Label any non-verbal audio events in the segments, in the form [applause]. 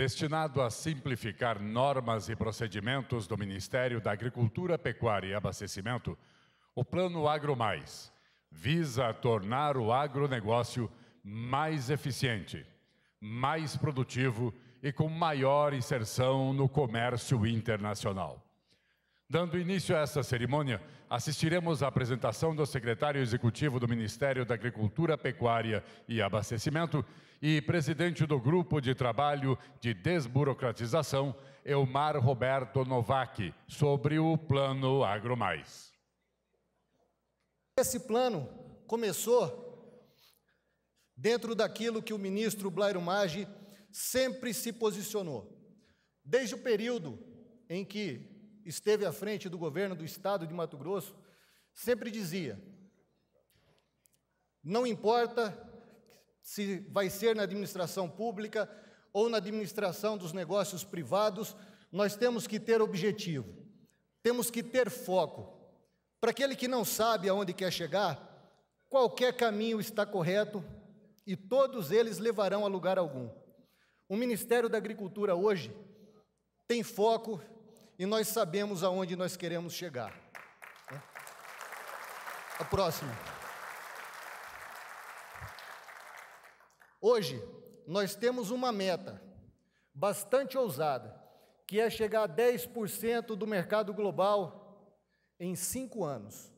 destinado a simplificar normas e procedimentos do Ministério da Agricultura, Pecuária e Abastecimento, o Plano Agro Mais visa tornar o agronegócio mais eficiente, mais produtivo e com maior inserção no comércio internacional. Dando início a esta cerimônia, assistiremos à apresentação do secretário executivo do Ministério da Agricultura, Pecuária e Abastecimento, e presidente do Grupo de Trabalho de Desburocratização, Elmar Roberto Novak, sobre o Plano AgroMais. Esse plano começou dentro daquilo que o ministro Blairo Maggi sempre se posicionou. Desde o período em que esteve à frente do governo do estado de Mato Grosso, sempre dizia: não importa se vai ser na administração pública ou na administração dos negócios privados, nós temos que ter objetivo, temos que ter foco. Para aquele que não sabe aonde quer chegar, qualquer caminho está correto e todos eles levarão a lugar algum. O Ministério da Agricultura hoje tem foco e nós sabemos aonde nós queremos chegar. Né? A próxima. Hoje, nós temos uma meta bastante ousada, que é chegar a 10% do mercado global em cinco anos.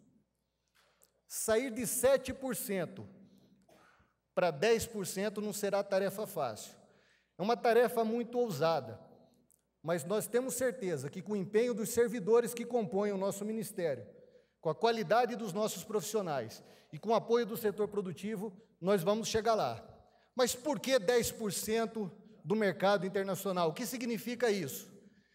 Sair de 7% para 10% não será tarefa fácil. É uma tarefa muito ousada, mas nós temos certeza que, com o empenho dos servidores que compõem o nosso ministério, com a qualidade dos nossos profissionais e com o apoio do setor produtivo, nós vamos chegar lá. Mas por que 10% do mercado internacional? O que significa isso?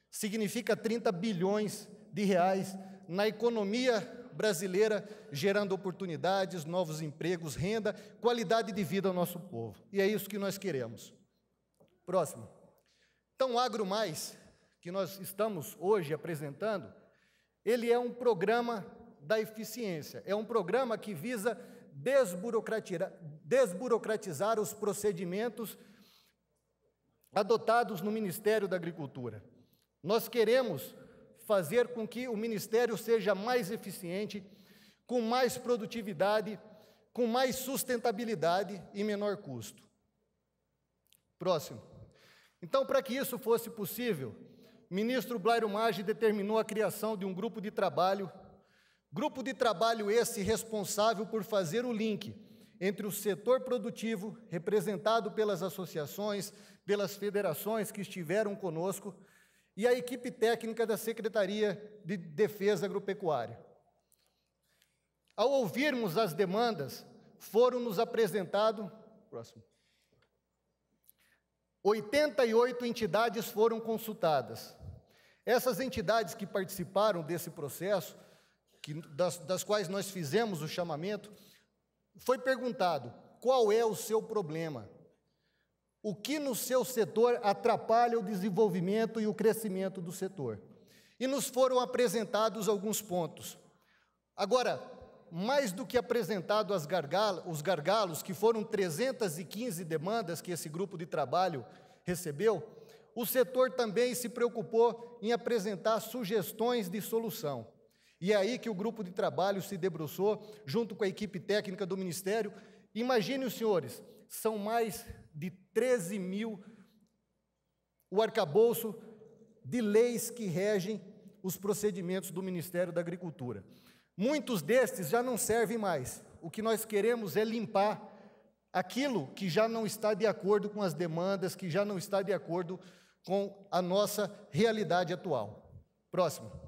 Significa 30 bilhões de reais na economia brasileira, gerando oportunidades, novos empregos, renda, qualidade de vida ao nosso povo. E é isso que nós queremos. Próximo. Então, Agro Mais, que nós estamos hoje apresentando, ele é um programa da eficiência, é um programa que visa desburocratizar, desburocratizar os procedimentos adotados no Ministério da Agricultura. Nós queremos fazer com que o Ministério seja mais eficiente, com mais produtividade, com mais sustentabilidade e menor custo. Próximo. Então, para que isso fosse possível, o ministro Blairo Maggi determinou a criação de um grupo de trabalho, grupo de trabalho esse responsável por fazer o link entre o setor produtivo, representado pelas associações, pelas federações que estiveram conosco, e a equipe técnica da Secretaria de Defesa Agropecuária. Ao ouvirmos as demandas, foram nos apresentado próximo 88 entidades foram consultadas. Essas entidades que participaram desse processo, que, das, das quais nós fizemos o chamamento, foi perguntado: qual é o seu problema? O que no seu setor atrapalha o desenvolvimento e o crescimento do setor? E nos foram apresentados alguns pontos. Agora, mais do que apresentado gargalo, os gargalos, que foram 315 demandas que esse grupo de trabalho recebeu, o setor também se preocupou em apresentar sugestões de solução. E é aí que o grupo de trabalho se debruçou, junto com a equipe técnica do Ministério. Imagine os senhores, são mais de 13 mil o arcabouço de leis que regem os procedimentos do Ministério da Agricultura. Muitos destes já não servem mais. O que nós queremos é limpar aquilo que já não está de acordo com as demandas, que já não está de acordo com a nossa realidade atual. Próximo.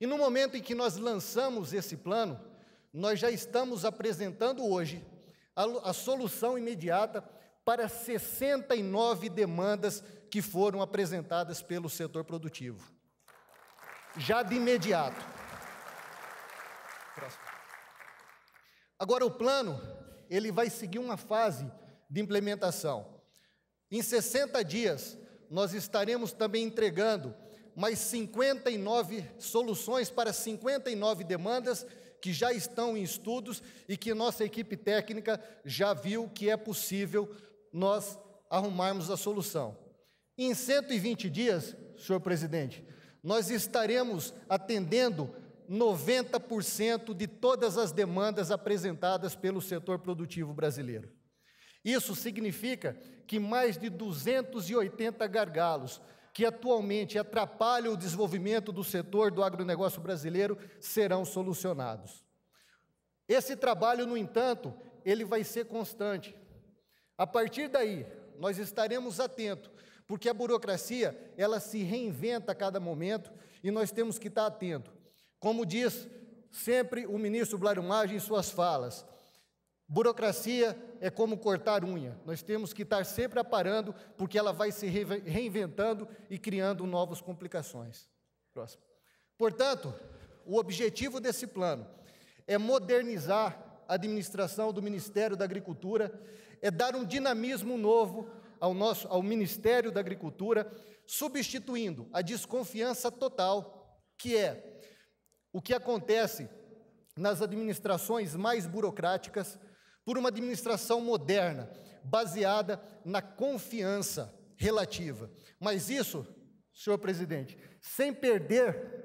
E no momento em que nós lançamos esse plano, nós já estamos apresentando hoje a, a solução imediata para 69 demandas que foram apresentadas pelo setor produtivo. Já de imediato. Próximo. Agora o plano, ele vai seguir uma fase de implementação. Em 60 dias, nós estaremos também entregando mas 59 soluções para 59 demandas que já estão em estudos e que nossa equipe técnica já viu que é possível nós arrumarmos a solução. Em 120 dias, senhor presidente, nós estaremos atendendo 90% de todas as demandas apresentadas pelo setor produtivo brasileiro. Isso significa que mais de 280 gargalos que atualmente atrapalham o desenvolvimento do setor do agronegócio brasileiro serão solucionados. Esse trabalho, no entanto, ele vai ser constante. A partir daí, nós estaremos atentos, porque a burocracia, ela se reinventa a cada momento e nós temos que estar atentos. Como diz sempre o ministro Maggi em suas falas, Burocracia é como cortar unha. Nós temos que estar sempre aparando, porque ela vai se reinventando e criando novas complicações. Próximo. Portanto, o objetivo desse plano é modernizar a administração do Ministério da Agricultura, é dar um dinamismo novo ao, nosso, ao Ministério da Agricultura, substituindo a desconfiança total, que é o que acontece nas administrações mais burocráticas por uma administração moderna, baseada na confiança relativa. Mas isso, senhor presidente, sem perder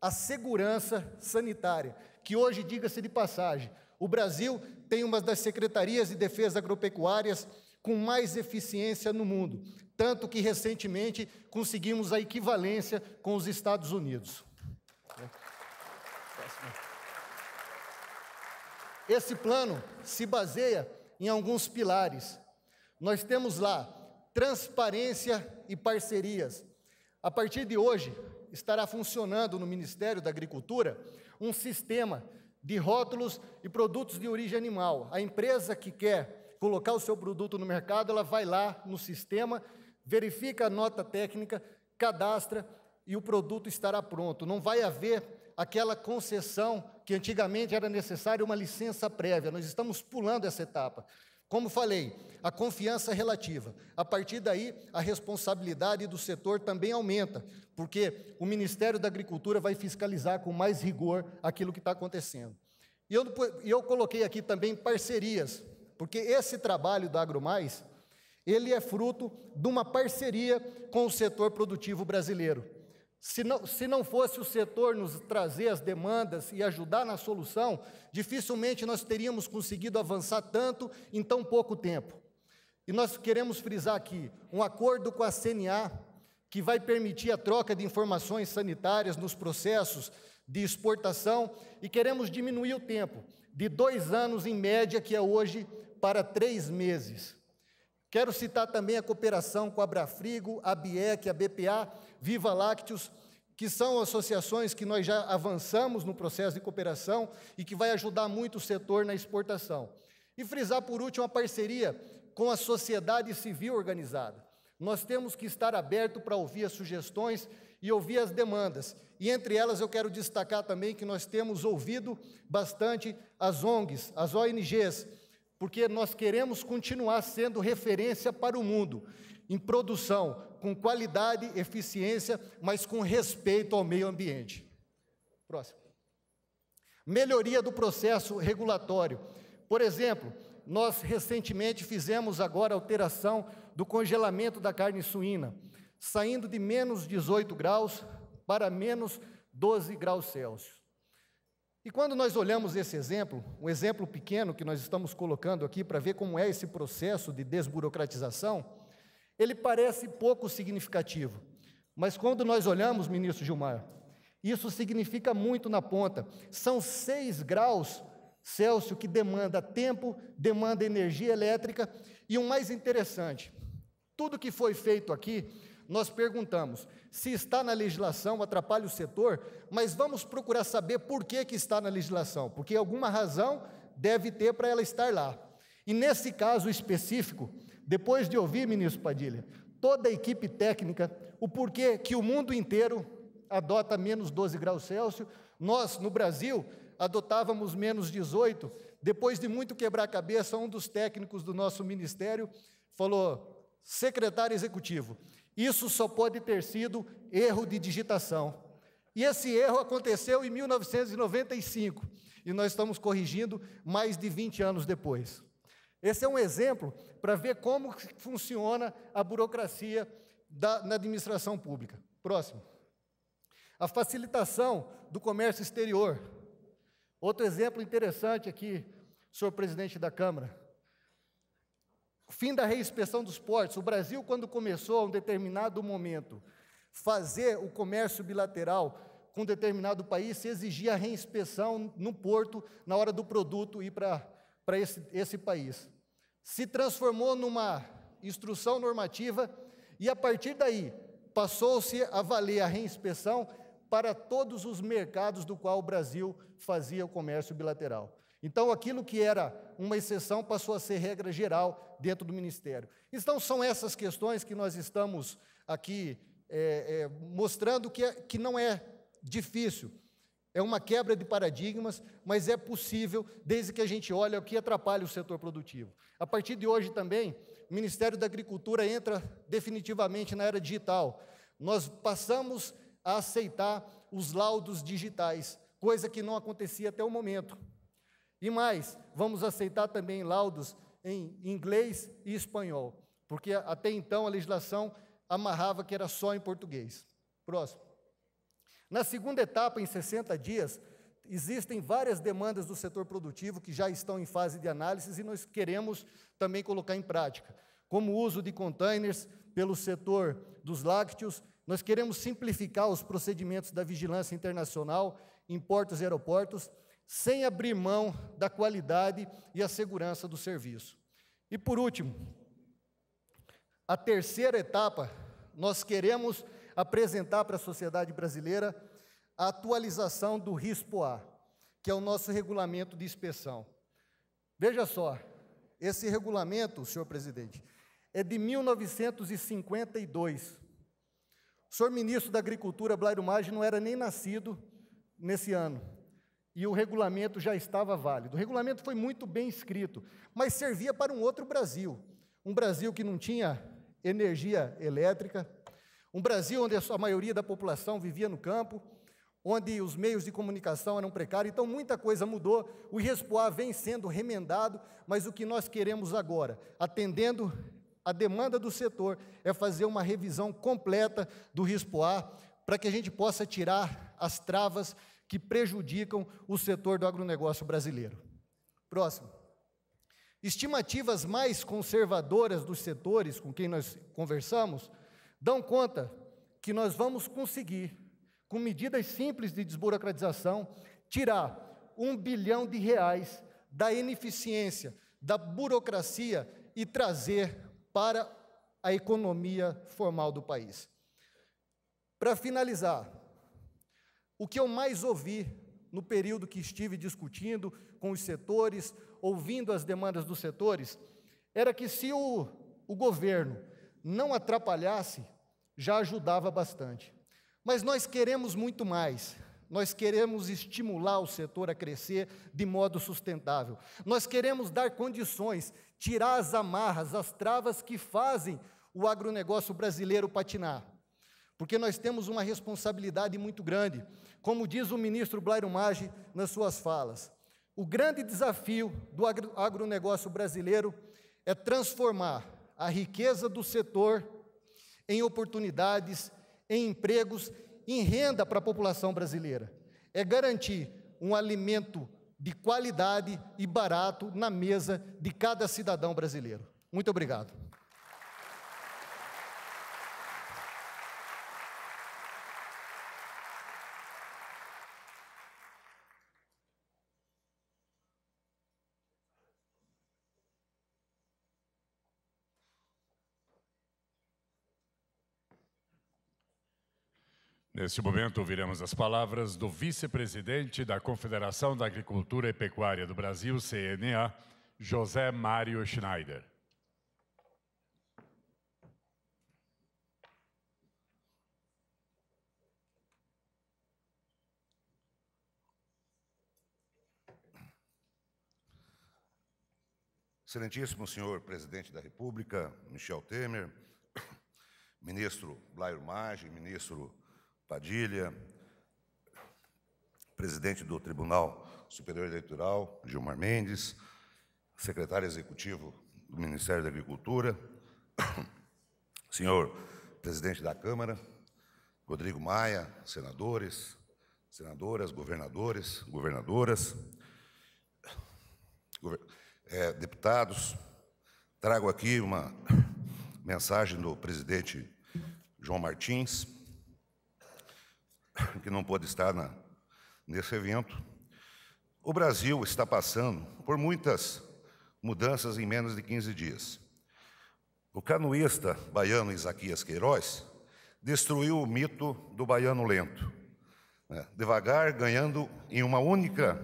a segurança sanitária, que hoje, diga-se de passagem, o Brasil tem uma das secretarias de defesa agropecuárias com mais eficiência no mundo, tanto que recentemente conseguimos a equivalência com os Estados Unidos. É. Esse plano se baseia em alguns pilares. Nós temos lá transparência e parcerias. A partir de hoje, estará funcionando no Ministério da Agricultura um sistema de rótulos e produtos de origem animal. A empresa que quer colocar o seu produto no mercado, ela vai lá no sistema, verifica a nota técnica, cadastra e o produto estará pronto. Não vai haver aquela concessão que antigamente era necessária uma licença prévia. Nós estamos pulando essa etapa. Como falei, a confiança é relativa. A partir daí, a responsabilidade do setor também aumenta, porque o Ministério da Agricultura vai fiscalizar com mais rigor aquilo que está acontecendo. E eu, eu coloquei aqui também parcerias, porque esse trabalho do AgroMais, ele é fruto de uma parceria com o setor produtivo brasileiro. Se não, se não fosse o setor nos trazer as demandas e ajudar na solução, dificilmente nós teríamos conseguido avançar tanto em tão pouco tempo. E nós queremos frisar aqui um acordo com a CNA que vai permitir a troca de informações sanitárias nos processos de exportação e queremos diminuir o tempo de dois anos em média, que é hoje, para três meses. Quero citar também a cooperação com a Abrafrigo, a BIEC, a BPA, Viva Lácteos, que são associações que nós já avançamos no processo de cooperação e que vai ajudar muito o setor na exportação. E frisar, por último, a parceria com a sociedade civil organizada. Nós temos que estar aberto para ouvir as sugestões e ouvir as demandas. E entre elas eu quero destacar também que nós temos ouvido bastante as ONGs, as ONGs, porque nós queremos continuar sendo referência para o mundo, em produção, com qualidade, eficiência, mas com respeito ao meio ambiente. Próximo. Melhoria do processo regulatório. Por exemplo, nós recentemente fizemos agora alteração do congelamento da carne suína, saindo de menos 18 graus para menos 12 graus Celsius. E quando nós olhamos esse exemplo, um exemplo pequeno que nós estamos colocando aqui para ver como é esse processo de desburocratização, ele parece pouco significativo. Mas quando nós olhamos, ministro Gilmar, isso significa muito na ponta. São seis graus Celsius que demanda tempo, demanda energia elétrica e o mais interessante, tudo que foi feito aqui nós perguntamos se está na legislação, atrapalha o setor, mas vamos procurar saber por que, que está na legislação, porque alguma razão deve ter para ela estar lá. E nesse caso específico, depois de ouvir, ministro Padilha, toda a equipe técnica, o porquê que o mundo inteiro adota menos 12 graus Celsius, nós, no Brasil, adotávamos menos 18. Depois de muito quebrar a cabeça, um dos técnicos do nosso ministério falou: secretário executivo, isso só pode ter sido erro de digitação. E esse erro aconteceu em 1995 e nós estamos corrigindo mais de 20 anos depois. Esse é um exemplo para ver como funciona a burocracia da, na administração pública. Próximo. A facilitação do comércio exterior. Outro exemplo interessante aqui, senhor presidente da Câmara fim da reinspeção dos portos. O Brasil, quando começou a um determinado momento fazer o comércio bilateral com determinado país, exigia a reinspeção no porto na hora do produto ir para esse, esse país. Se transformou numa instrução normativa e, a partir daí, passou-se a valer a reinspeção para todos os mercados do qual o Brasil fazia o comércio bilateral. Então, aquilo que era uma exceção passou a ser regra geral dentro do ministério. Então, são essas questões que nós estamos aqui é, é, mostrando que, é, que não é difícil. É uma quebra de paradigmas, mas é possível desde que a gente olhe o que atrapalha o setor produtivo. A partir de hoje também, o Ministério da Agricultura entra definitivamente na era digital. Nós passamos a aceitar os laudos digitais, coisa que não acontecia até o momento. E mais, vamos aceitar também laudos em inglês e espanhol, porque até então a legislação amarrava que era só em português. Próximo. Na segunda etapa, em 60 dias, existem várias demandas do setor produtivo que já estão em fase de análise e nós queremos também colocar em prática, como o uso de containers pelo setor dos lácteos. Nós queremos simplificar os procedimentos da vigilância internacional em portos e aeroportos sem abrir mão da qualidade e a segurança do serviço. E por último, a terceira etapa, nós queremos apresentar para a sociedade brasileira a atualização do RISPOA, que é o nosso regulamento de inspeção. Veja só, esse regulamento, senhor presidente, é de 1952. O senhor ministro da Agricultura, Blairo Maggi, não era nem nascido nesse ano e o regulamento já estava válido. O regulamento foi muito bem escrito, mas servia para um outro Brasil. Um Brasil que não tinha energia elétrica, um Brasil onde a maioria da população vivia no campo, onde os meios de comunicação eram precários, então muita coisa mudou. O Irespoá vem sendo remendado, mas o que nós queremos agora, atendendo a demanda do setor, é fazer uma revisão completa do Irespoá para que a gente possa tirar as travas que prejudicam o setor do agronegócio brasileiro. Próximo. Estimativas mais conservadoras dos setores com quem nós conversamos dão conta que nós vamos conseguir, com medidas simples de desburocratização, tirar um bilhão de reais da ineficiência, da burocracia e trazer para a economia formal do país. Para finalizar, o que eu mais ouvi no período que estive discutindo com os setores, ouvindo as demandas dos setores, era que se o, o governo não atrapalhasse, já ajudava bastante. Mas nós queremos muito mais. Nós queremos estimular o setor a crescer de modo sustentável. Nós queremos dar condições, tirar as amarras, as travas que fazem o agronegócio brasileiro patinar porque nós temos uma responsabilidade muito grande. Como diz o ministro Blairo Maggi nas suas falas, o grande desafio do agronegócio brasileiro é transformar a riqueza do setor em oportunidades, em empregos, em renda para a população brasileira. É garantir um alimento de qualidade e barato na mesa de cada cidadão brasileiro. Muito obrigado. Neste momento, ouviremos as palavras do vice-presidente da Confederação da Agricultura e Pecuária do Brasil, CNA, José Mário Schneider. Excelentíssimo senhor presidente da República, Michel Temer, [coughs] ministro Blair Maggi, ministro Padilha, presidente do Tribunal Superior Eleitoral, Gilmar Mendes, secretário executivo do Ministério da Agricultura, [coughs] senhor presidente da Câmara, Rodrigo Maia, senadores, senadoras, governadores, governadoras, eh, deputados. Trago aqui uma [coughs] mensagem do presidente João Martins, [coughs] que não pôde estar na, nesse evento. O Brasil está passando por muitas mudanças em menos de 15 dias. O canoista baiano Isaquias Queiroz destruiu o mito do baiano lento. Né? Devagar, ganhando em uma única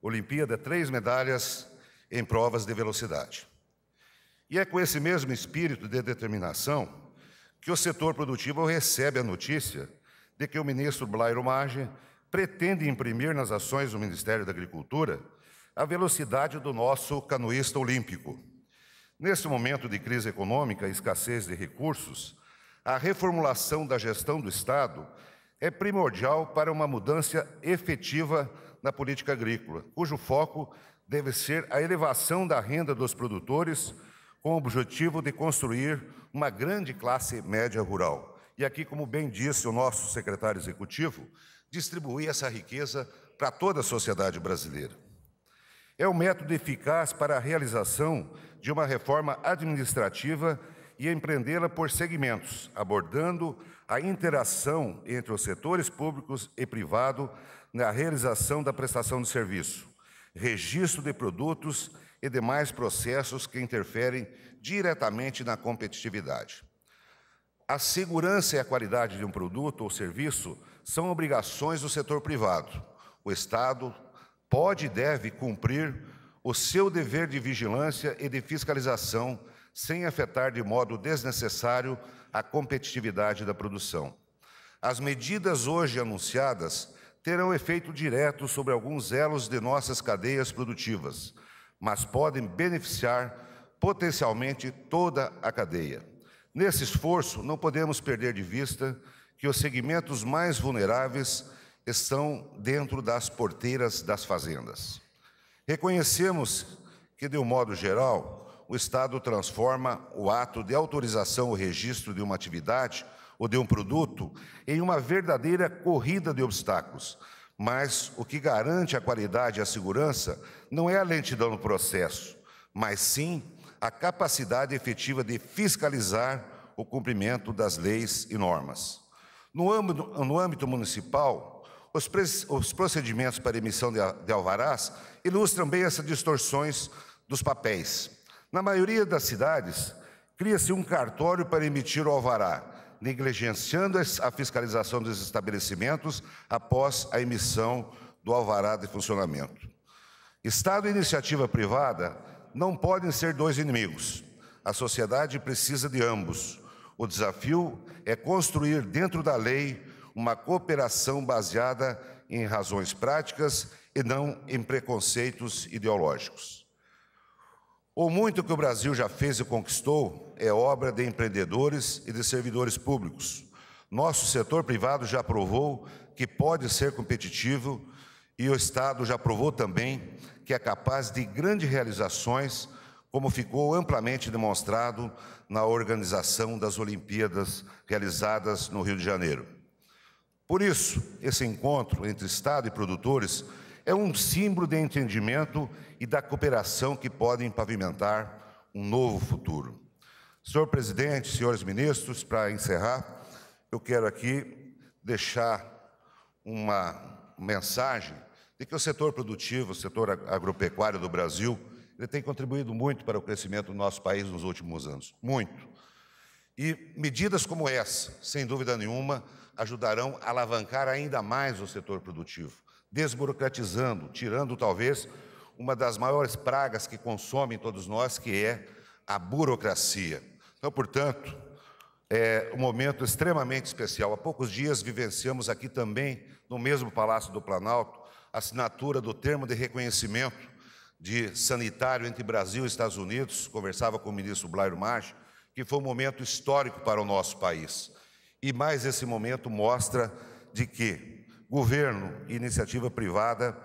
Olimpíada três medalhas em provas de velocidade. E é com esse mesmo espírito de determinação que o setor produtivo recebe a notícia de que o ministro Blairo Maggi pretende imprimir nas ações do Ministério da Agricultura a velocidade do nosso canoísta olímpico. Neste momento de crise econômica e escassez de recursos, a reformulação da gestão do Estado é primordial para uma mudança efetiva na política agrícola, cujo foco deve ser a elevação da renda dos produtores, com o objetivo de construir uma grande classe média rural e aqui, como bem disse o nosso secretário executivo, distribuir essa riqueza para toda a sociedade brasileira. É um método eficaz para a realização de uma reforma administrativa e empreendê-la por segmentos, abordando a interação entre os setores públicos e privado na realização da prestação de serviço, registro de produtos e demais processos que interferem diretamente na competitividade. A segurança e a qualidade de um produto ou serviço são obrigações do setor privado. O Estado pode e deve cumprir o seu dever de vigilância e de fiscalização sem afetar de modo desnecessário a competitividade da produção. As medidas hoje anunciadas terão efeito direto sobre alguns elos de nossas cadeias produtivas, mas podem beneficiar potencialmente toda a cadeia. Nesse esforço, não podemos perder de vista que os segmentos mais vulneráveis estão dentro das porteiras das fazendas. Reconhecemos que, de um modo geral, o Estado transforma o ato de autorização ou registro de uma atividade ou de um produto em uma verdadeira corrida de obstáculos. Mas o que garante a qualidade e a segurança não é a lentidão no processo, mas sim a capacidade efetiva de fiscalizar o cumprimento das leis e normas. No âmbito, no âmbito municipal, os, pres, os, procedimentos para emissão de, de alvarás ilustram bem essas distorções dos papéis. Na maioria das cidades, cria-se um cartório para emitir o alvará, negligenciando a fiscalização dos estabelecimentos após a emissão do alvará de funcionamento. Estado e iniciativa privada não podem ser dois inimigos. A sociedade precisa de ambos. O desafio é construir dentro da lei uma cooperação baseada em razões práticas e não em preconceitos ideológicos. O muito que o Brasil já fez e conquistou é obra de empreendedores e de servidores públicos. Nosso setor privado já provou que pode ser competitivo e o Estado já provou também que é capaz de grandes realizações, como ficou amplamente demonstrado na organização das Olimpíadas realizadas no Rio de Janeiro. Por isso, esse encontro entre Estado e produtores é um símbolo de entendimento e da cooperação que podem pavimentar um novo futuro. Senhor presidente, senhores ministros, para encerrar, eu quero aqui deixar uma mensagem de que o setor produtivo, o setor agropecuário do Brasil, ele tem contribuído muito para o crescimento do nosso país nos últimos anos, muito. E medidas como essa, sem dúvida nenhuma, ajudarão a alavancar ainda mais o setor produtivo, desburocratizando, tirando talvez uma das maiores pragas que consomem todos nós, que é a burocracia. Então, portanto, é um momento extremamente especial. Há poucos dias vivenciamos aqui também, no mesmo Palácio do Planalto, a assinatura do termo de reconhecimento de sanitário entre Brasil e Estados Unidos. Conversava com o ministro Blair March, que foi um momento histórico para o nosso país. E mais esse momento mostra de que governo e iniciativa privada,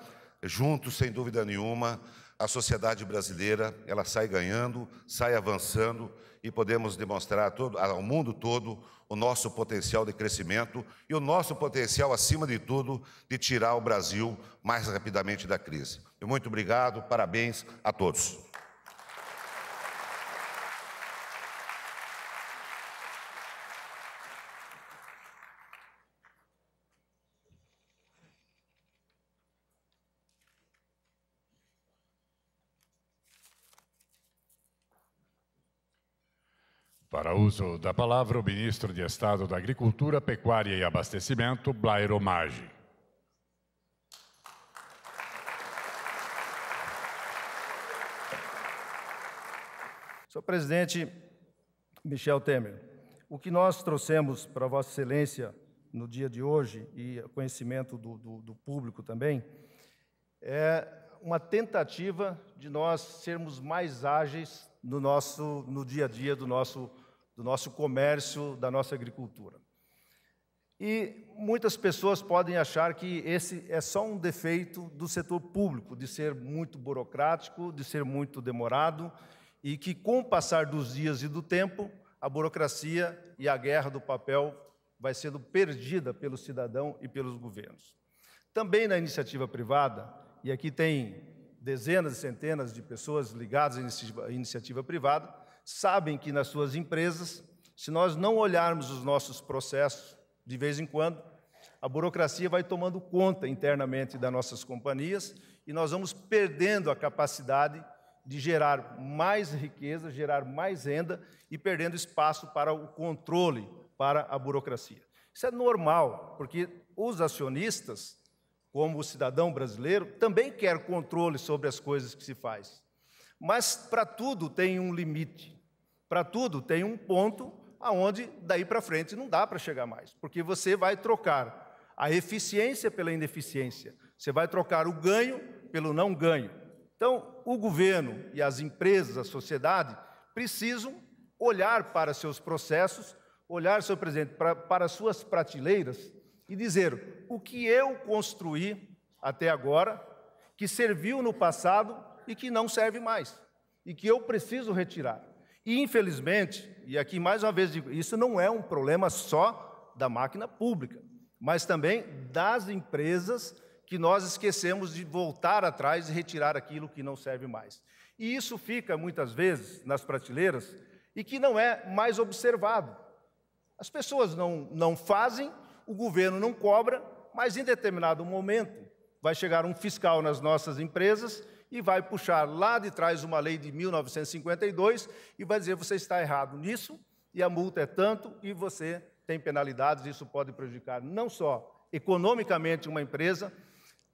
juntos, sem dúvida nenhuma, a sociedade brasileira, ela sai ganhando, sai avançando e podemos demonstrar todo, ah, ao mundo todo o nosso potencial de crescimento e o nosso potencial, acima de tudo, de tirar o Brasil mais rapidamente da crise. muito obrigado, parabéns a todos. Para uso da palavra, o ministro de Estado da Agricultura, Pecuária e Abastecimento, Blairo Maggi. Senhor presidente Michel Temer, o que nós trouxemos para Vossa Excelência no dia de hoje e conhecimento do, do, do público também é uma tentativa de nós sermos mais ágeis no nosso no dia a dia do nosso do nosso comércio, da nossa agricultura. E muitas pessoas podem achar que esse é só um defeito do setor público, de ser muito burocrático, de ser muito demorado, e que com o passar dos dias e do tempo, a burocracia e a guerra do papel vai sendo perdida pelo cidadão e pelos governos. Também na iniciativa privada, e aqui tem dezenas e centenas de pessoas ligadas à iniciativa privada, sabem que nas suas empresas, se nós não olharmos os nossos processos de vez em quando, a burocracia vai tomando conta internamente das nossas companhias e nós vamos perdendo a capacidade de gerar mais riqueza, gerar mais renda e perdendo espaço para o controle, para a burocracia. Isso é normal, porque os acionistas, como o cidadão brasileiro, também quer controle sobre as coisas que se faz. Mas para tudo tem um limite. Para tudo tem um ponto aonde daí para frente não dá para chegar mais, porque você vai trocar a eficiência pela ineficiência, você vai trocar o ganho pelo não ganho. Então, o governo e as empresas, a sociedade, precisam olhar para seus processos, olhar, seu presidente, para, para suas prateleiras e dizer o que eu construí até agora, que serviu no passado e que não serve mais, e que eu preciso retirar. E, infelizmente, e aqui mais uma vez digo, isso não é um problema só da máquina pública, mas também das empresas que nós esquecemos de voltar atrás e retirar aquilo que não serve mais. E isso fica muitas vezes nas prateleiras e que não é mais observado. As pessoas não, não fazem, o governo não cobra, mas em determinado momento vai chegar um fiscal nas nossas empresas e vai puxar lá de trás uma lei de 1952 e vai dizer: você está errado nisso, e a multa é tanto, e você tem penalidades. Isso pode prejudicar não só economicamente uma empresa,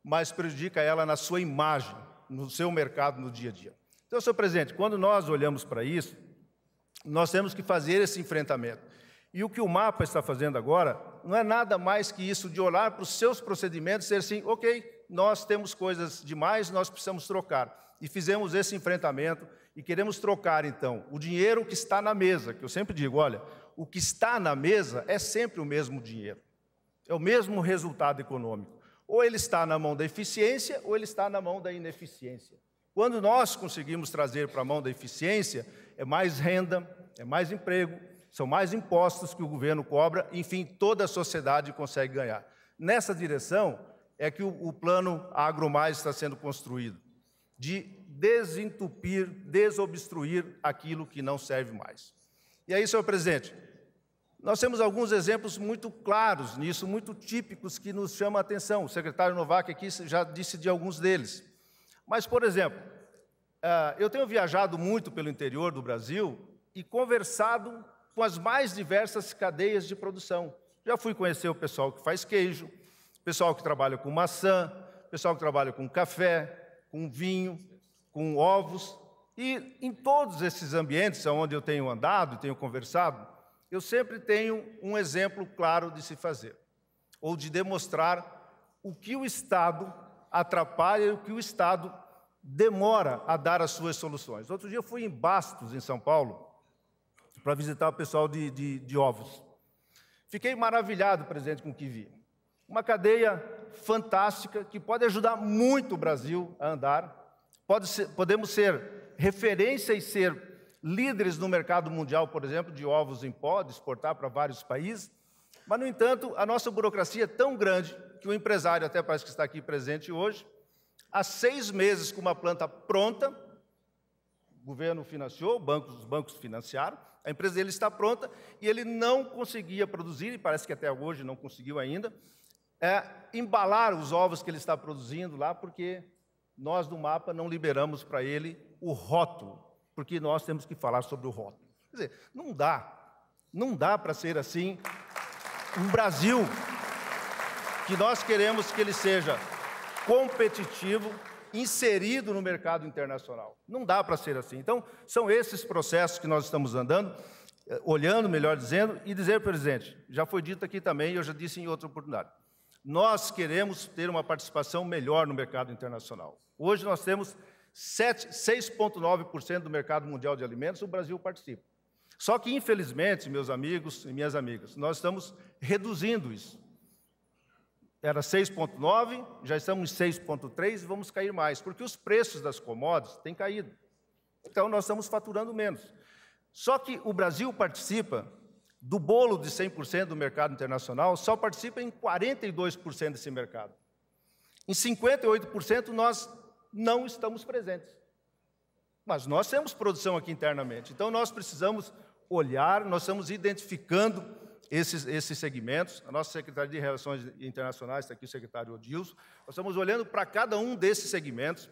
mas prejudica ela na sua imagem, no seu mercado no dia a dia. Então, senhor presidente, quando nós olhamos para isso, nós temos que fazer esse enfrentamento. E o que o mapa está fazendo agora não é nada mais que isso de olhar para os seus procedimentos e dizer assim, ok, nós temos coisas demais, nós precisamos trocar. E fizemos esse enfrentamento e queremos trocar, então, o dinheiro que está na mesa, que eu sempre digo: olha, o que está na mesa é sempre o mesmo dinheiro, é o mesmo resultado econômico. Ou ele está na mão da eficiência, ou ele está na mão da ineficiência. Quando nós conseguimos trazer para a mão da eficiência, é mais renda, é mais emprego, são mais impostos que o governo cobra, enfim, toda a sociedade consegue ganhar. Nessa direção, é que o, o plano Agro Mais está sendo construído de desentupir, desobstruir aquilo que não serve mais. E aí, senhor presidente, nós temos alguns exemplos muito claros nisso, muito típicos, que nos chamam a atenção. O secretário Novak aqui já disse de alguns deles. Mas, por exemplo, ah, eu tenho viajado muito pelo interior do Brasil e conversado com as mais diversas cadeias de produção. Já fui conhecer o pessoal que faz queijo, pessoal que trabalha com maçã, pessoal que trabalha com café, com vinho, com ovos. E em todos esses ambientes onde eu tenho andado, tenho conversado, eu sempre tenho um exemplo claro de se fazer, ou de demonstrar o que o Estado atrapalha e o que o Estado demora a dar as suas soluções. Outro dia eu fui em Bastos, em São Paulo, para visitar o pessoal de, de, de ovos. Fiquei maravilhado, presidente, com o que vi. Uma cadeia fantástica que pode ajudar muito o Brasil a andar. Ser, podemos ser referência e ser líderes no mercado mundial, por exemplo, de ovos em pó, de exportar para vários países. Mas, no entanto, a nossa burocracia é tão grande que o empresário, até parece que está aqui presente hoje, há seis meses com uma planta pronta, o governo financiou, bancos, os bancos financiaram, a empresa dele está pronta e ele não conseguia produzir, e parece que até hoje não conseguiu ainda, é, embalar os ovos que ele está produzindo lá, porque nós do mapa não liberamos para ele o rótulo, porque nós temos que falar sobre o rótulo. Quer dizer, não dá, não dá para ser assim. Um Brasil que nós queremos que ele seja competitivo, inserido no mercado internacional. Não dá para ser assim. Então, são esses processos que nós estamos andando, eh, olhando, melhor dizendo, e dizer, presidente, já foi dito aqui também, eu já disse em outra oportunidade. Nós queremos ter uma participação melhor no mercado internacional. Hoje nós temos 6,9% do mercado mundial de alimentos, o Brasil participa. Só que, infelizmente, meus amigos e minhas amigas, nós estamos reduzindo isso. Era 6,9, já estamos em 6,3 e vamos cair mais, porque os preços das commodities têm caído. Então, nós estamos faturando menos. Só que o Brasil participa do bolo de 100% do mercado internacional, só participa em 42% desse mercado. Em 58% nós não estamos presentes. Mas nós temos produção aqui internamente. Então nós precisamos olhar, nós estamos identificando esses, esses segmentos. A nossa Secretaria de Relações Internacionais, está aqui o secretário Odilson, nós estamos olhando para cada um desses segmentos.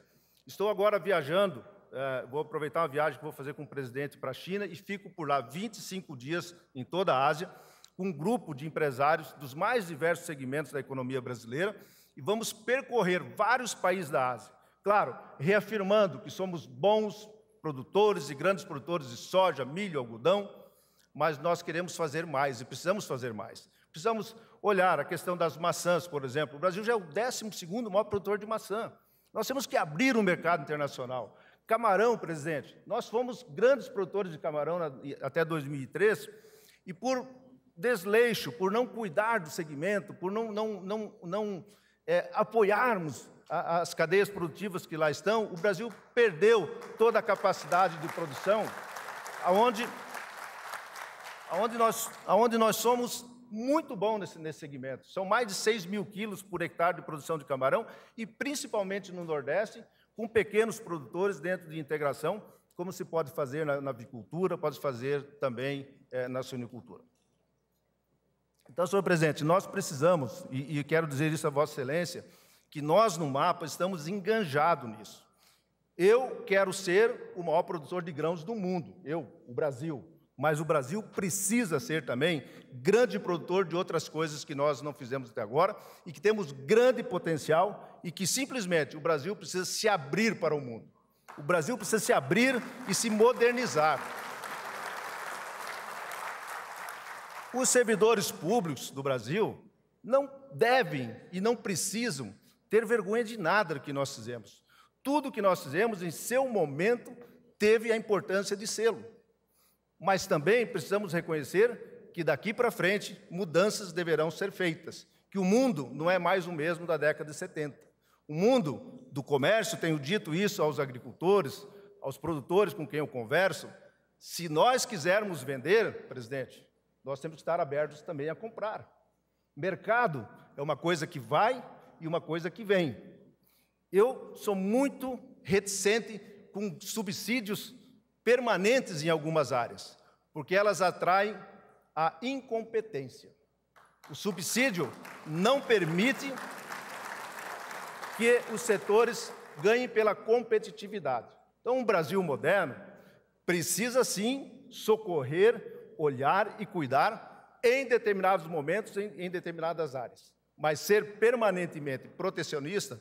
Estou agora viajando é, vou aproveitar uma viagem que vou fazer com o presidente para a China e fico por lá 25 dias em toda a Ásia, com um grupo de empresários dos mais diversos segmentos da economia brasileira e vamos percorrer vários países da Ásia. Claro, reafirmando que somos bons produtores e grandes produtores de soja, milho, algodão, mas nós queremos fazer mais e precisamos fazer mais. Precisamos olhar a questão das maçãs, por exemplo. O Brasil já é o 12º maior produtor de maçã. Nós temos que abrir o um mercado internacional. Camarão, presidente. Nós fomos grandes produtores de camarão até 2003 e por desleixo, por não cuidar do segmento, por não, não, não, não é, apoiarmos a, as cadeias produtivas que lá estão, o Brasil perdeu toda a capacidade de produção, aonde, aonde, nós, aonde nós somos muito bom nesse, nesse segmento. São mais de 6 mil quilos por hectare de produção de camarão e principalmente no Nordeste, com pequenos produtores dentro de integração, como se pode fazer na, na avicultura, pode fazer também é, na suinicultura. Então, senhor presidente, nós precisamos, e, e quero dizer isso a Vossa Excelência, que nós no mapa estamos enganjados nisso. Eu quero ser o maior produtor de grãos do mundo, eu, o Brasil, mas o Brasil precisa ser também grande produtor de outras coisas que nós não fizemos até agora e que temos grande potencial e que simplesmente o Brasil precisa se abrir para o mundo. O Brasil precisa se abrir e se modernizar. Os servidores públicos do Brasil não devem e não precisam ter vergonha de nada que nós fizemos. Tudo que nós fizemos, em seu momento, teve a importância de sê-lo. Mas também precisamos reconhecer que daqui para frente mudanças deverão ser feitas, que o mundo não é mais o mesmo da década de 70. O mundo do comércio, tenho dito isso aos agricultores, aos produtores com quem eu converso, se nós quisermos vender, presidente, nós temos que estar abertos também a comprar. Mercado é uma coisa que vai e uma coisa que vem. Eu sou muito reticente com subsídios permanentes em algumas áreas, porque elas atraem a incompetência. O subsídio não permite que os setores ganhem pela competitividade. Então, o Brasil moderno precisa sim socorrer, olhar e cuidar em determinados momentos, em, em determinadas áreas. Mas ser permanentemente protecionista,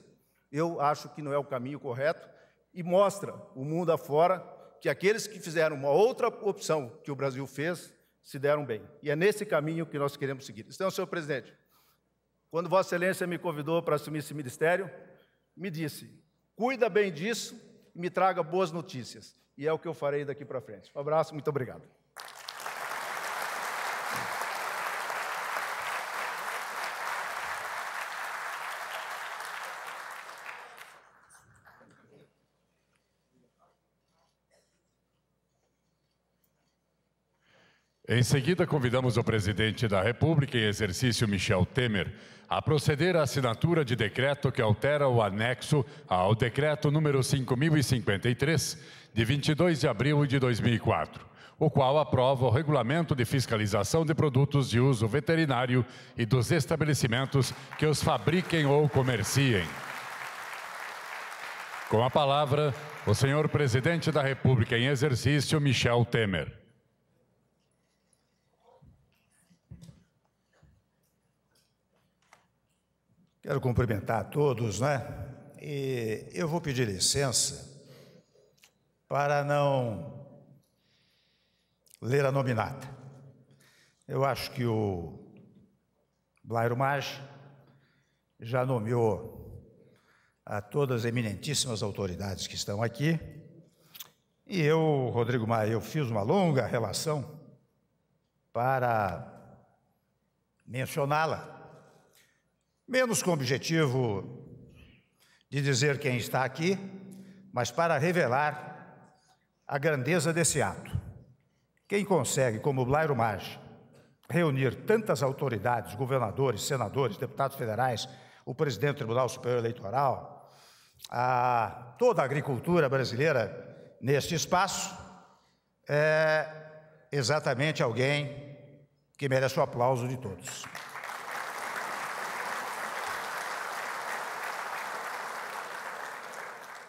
eu acho que não é o caminho correto e mostra o mundo afora que aqueles que fizeram uma outra opção que o Brasil fez se deram bem. E é nesse caminho que nós queremos seguir. Então, senhor presidente, quando Vossa Excelência me convidou para assumir esse ministério, me disse: cuida bem disso e me traga boas notícias. E é o que eu farei daqui para frente. Um abraço, muito obrigado. Em seguida, convidamos o presidente da República em exercício, Michel Temer, a proceder à assinatura de decreto que altera o anexo ao decreto número 5053, de 22 de abril de 2004, o qual aprova o regulamento de fiscalização de produtos de uso veterinário e dos estabelecimentos que os fabriquem ou comerciem. Com a palavra, o senhor presidente da República em exercício, Michel Temer. Quero cumprimentar a todos, né? E eu vou pedir licença para não ler a nominata. Eu acho que o Blairo Maggi já nomeou a todas as eminentíssimas autoridades que estão aqui. E eu, Rodrigo Maia, eu fiz uma longa relação para mencioná-la menos com o objetivo de dizer quem está aqui, mas para revelar a grandeza desse ato. Quem consegue, como Blairo Maggi, reunir tantas autoridades, governadores, senadores, deputados federais, o presidente do Tribunal Superior Eleitoral, a, toda a agricultura brasileira neste espaço, é exatamente alguém que merece o aplauso de todos.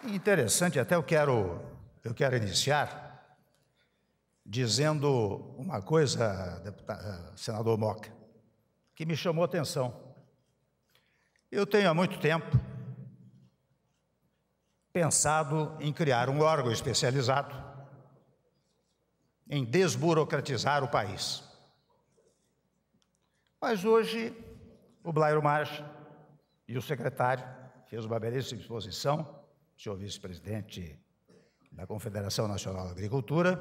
Interessante, até eu quero, eu quero iniciar dizendo uma coisa, deputado, senador Moca, que me chamou a atenção. Eu tenho há muito tempo pensado em criar um órgão especializado em desburocratizar o país. Mas hoje, o Blairo Marge e o secretário fez uma belíssima exposição senhor vice-presidente da Confederação Nacional da Agricultura,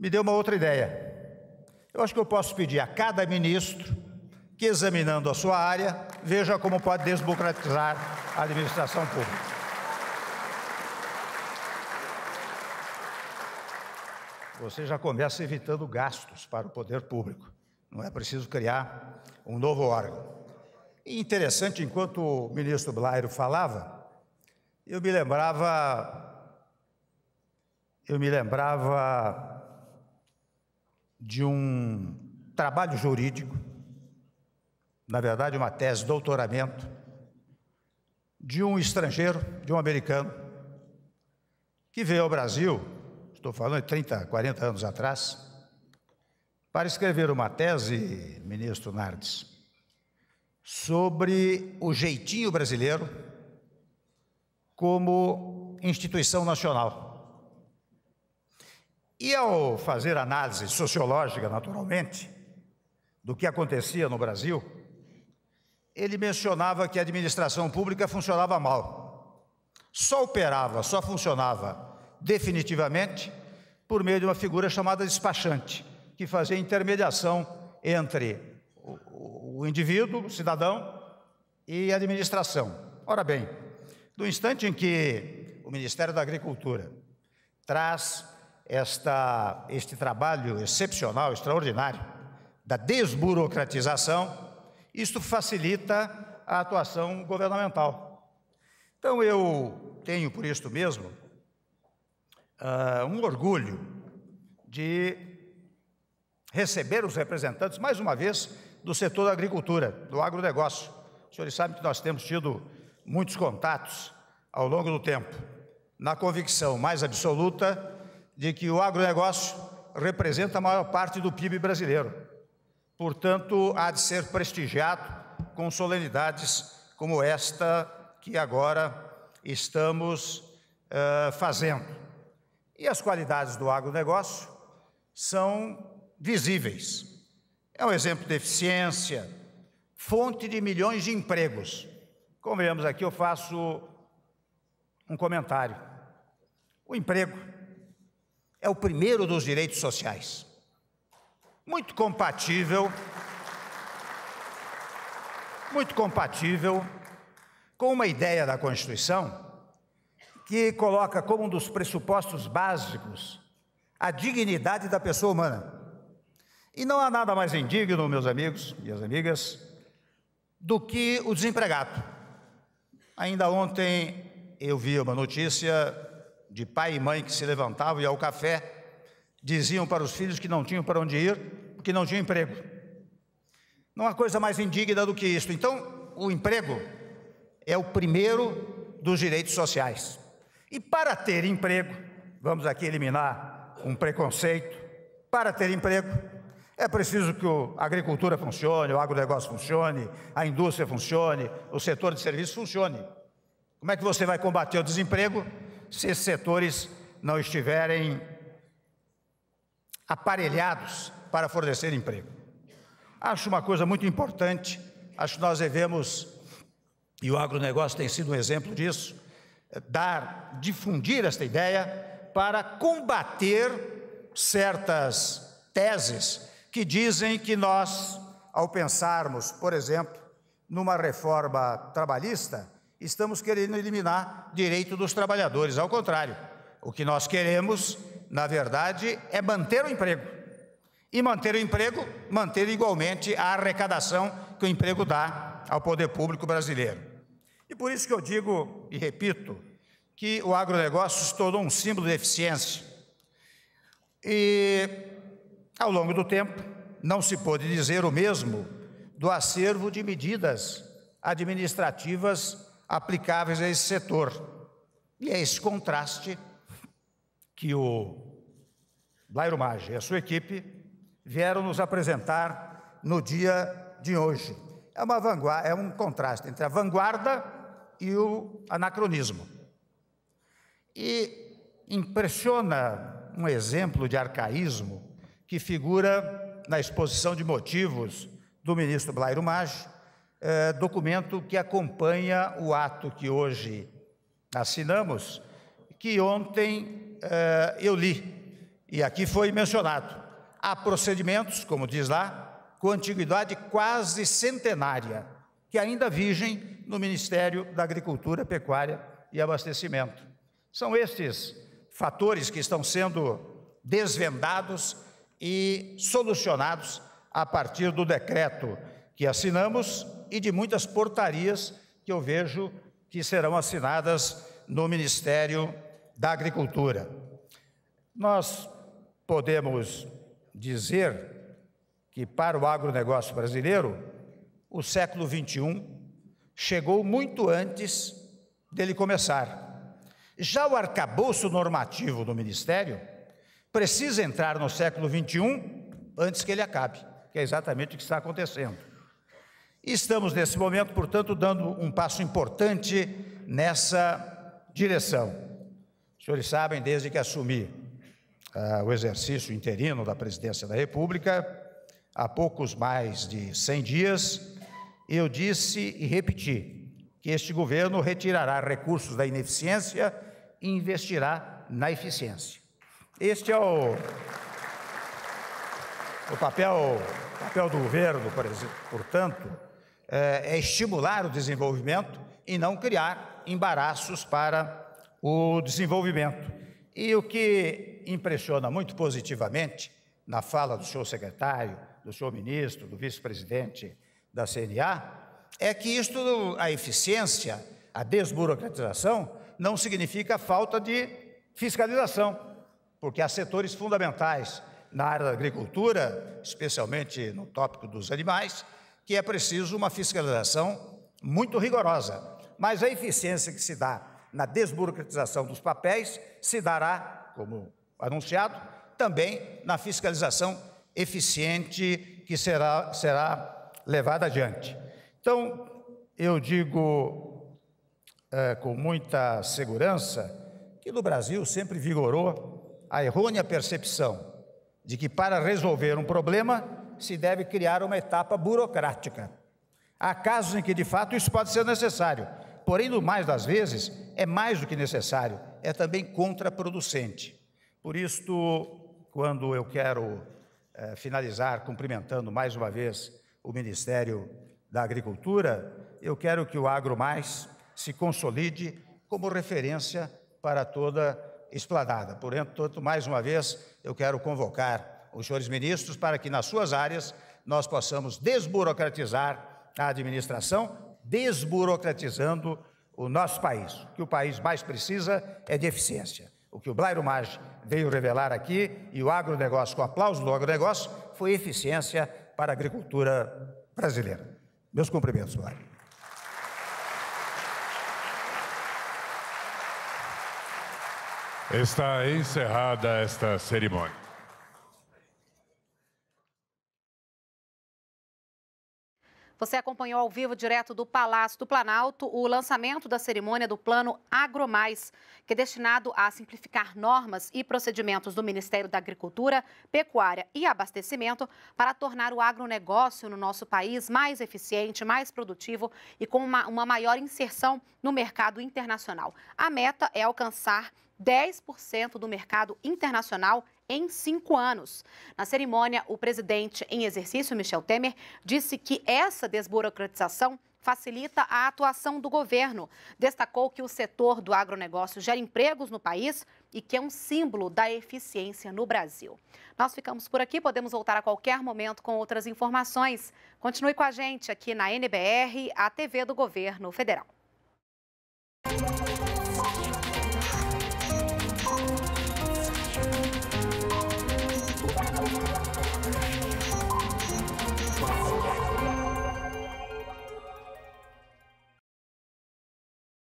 me deu uma outra ideia. Eu acho que eu posso pedir a cada ministro que, examinando a sua área, veja como pode desburocratizar a administração pública. Você já começa evitando gastos para o poder público. Não é preciso criar um novo órgão. E interessante, enquanto o ministro Blairo falava, eu me lembrava, eu me lembrava de um trabalho jurídico, na verdade uma tese de doutoramento, de um estrangeiro, de um americano, que veio ao Brasil, estou falando de 30, 40 anos atrás, para escrever uma tese, ministro Nardes, sobre o jeitinho brasileiro como instituição nacional. E ao fazer análise sociológica, naturalmente, do que acontecia no Brasil, ele mencionava que a administração pública funcionava mal. Só operava, só funcionava definitivamente por meio de uma figura chamada despachante, que fazia intermediação entre o indivíduo, o cidadão e a administração. Ora bem, no instante em que o Ministério da Agricultura traz esta, este trabalho excepcional, extraordinário, da desburocratização, isto facilita a atuação governamental. Então, eu tenho por isto mesmo uh, um orgulho de receber os representantes, mais uma vez, do setor da agricultura, do agronegócio. Os senhores sabem que nós temos tido muitos contatos ao longo do tempo, na convicção mais absoluta de que o agronegócio representa a maior parte do PIB brasileiro. Portanto, há de ser prestigiado com solenidades como esta que agora estamos uh, fazendo. E as qualidades do agronegócio são visíveis. É um exemplo de eficiência, fonte de milhões de empregos. Como vemos aqui, eu faço um comentário. O emprego é o primeiro dos direitos sociais. Muito compatível. Muito compatível com uma ideia da Constituição que coloca como um dos pressupostos básicos a dignidade da pessoa humana. E não há nada mais indigno, meus amigos, e minhas amigas, do que o desempregado. Ainda ontem eu vi uma notícia de pai e mãe que se levantavam e ao café diziam para os filhos que não tinham para onde ir, porque não tinham emprego. Não há coisa mais indigna do que isso. Então, o emprego é o primeiro dos direitos sociais. E para ter emprego, vamos aqui eliminar um preconceito, para ter emprego, é preciso que a agricultura funcione, o agronegócio funcione, a indústria funcione, o setor de serviços funcione. Como é que você vai combater o desemprego se esses setores não estiverem aparelhados para fornecer emprego? Acho uma coisa muito importante, acho que nós devemos, e o agronegócio tem sido um exemplo disso, dar, difundir esta ideia para combater certas teses que dizem que nós, ao pensarmos, por exemplo, numa reforma trabalhista, estamos querendo eliminar direito dos trabalhadores. Ao contrário, o que nós queremos, na verdade, é manter o emprego. E manter o emprego, manter igualmente a arrecadação que o emprego dá ao poder público brasileiro. E por isso que eu digo e repito que o agronegócio se tornou um símbolo de eficiência. E ao longo do tempo, não se pôde dizer o mesmo do acervo de medidas administrativas aplicáveis a esse setor. E é esse contraste que o Blairo Maggi e a sua equipe vieram nos apresentar no dia de hoje. É, uma vanguarda, é um contraste entre a vanguarda e o anacronismo. E impressiona um exemplo de arcaísmo que figura na exposição de motivos do ministro Blairo Maggi, é, documento que acompanha o ato que hoje assinamos, que ontem é, eu li, e aqui foi mencionado. Há procedimentos, como diz lá, com antiguidade quase centenária, que ainda vigem no Ministério da Agricultura, Pecuária e Abastecimento. São estes fatores que estão sendo desvendados e solucionados a partir do decreto que assinamos e de muitas portarias que eu vejo que serão assinadas no Ministério da Agricultura. Nós podemos dizer que para o agronegócio brasileiro, o século XXI chegou muito antes dele começar. Já o arcabouço normativo do Ministério precisa entrar no século 21 antes que ele acabe, que é exatamente o que está acontecendo. Estamos nesse momento, portanto, dando um passo importante nessa direção. Os senhores sabem, desde que assumi ah, o exercício interino da presidência da República, há poucos mais de 100 dias, eu disse e repeti que este governo retirará recursos da ineficiência e investirá na eficiência. Este é o, o papel, papel do governo, portanto, é, é estimular o desenvolvimento e não criar embaraços para o desenvolvimento. E o que impressiona muito positivamente na fala do senhor secretário, do senhor ministro, do vice-presidente da CNA, é que isto, a eficiência, a desburocratização, não significa falta de fiscalização porque há setores fundamentais na área da agricultura, especialmente no tópico dos animais, que é preciso uma fiscalização muito rigorosa. Mas a eficiência que se dá na desburocratização dos papéis se dará, como anunciado, também na fiscalização eficiente que será, será levada adiante. Então, eu digo é, com muita segurança que no Brasil sempre vigorou a errônea percepção de que para resolver um problema se deve criar uma etapa burocrática. Há casos em que de fato isso pode ser necessário, porém, no mais das vezes, é mais do que necessário, é também contraproducente. Por isto, quando eu quero eh, finalizar cumprimentando mais uma vez o Ministério da Agricultura, eu quero que o Agro Mais se consolide como referência para toda a por Portanto, mais uma vez, eu quero convocar os senhores ministros para que nas suas áreas nós possamos desburocratizar a administração, desburocratizando o nosso país. O que o país mais precisa é de eficiência. O que o Blairo Maggi veio revelar aqui, e o agronegócio, com aplauso do agronegócio, foi eficiência para a agricultura brasileira. Meus cumprimentos, Blairo. Está encerrada esta cerimônia. Você acompanhou ao vivo, direto do Palácio do Planalto, o lançamento da cerimônia do Plano AgroMais, que é destinado a simplificar normas e procedimentos do Ministério da Agricultura, Pecuária e Abastecimento para tornar o agronegócio no nosso país mais eficiente, mais produtivo e com uma, uma maior inserção no mercado internacional. A meta é alcançar 10% do mercado internacional em cinco anos. Na cerimônia, o presidente em exercício, Michel Temer, disse que essa desburocratização facilita a atuação do governo. Destacou que o setor do agronegócio gera empregos no país e que é um símbolo da eficiência no Brasil. Nós ficamos por aqui, podemos voltar a qualquer momento com outras informações. Continue com a gente aqui na NBR, a TV do Governo Federal.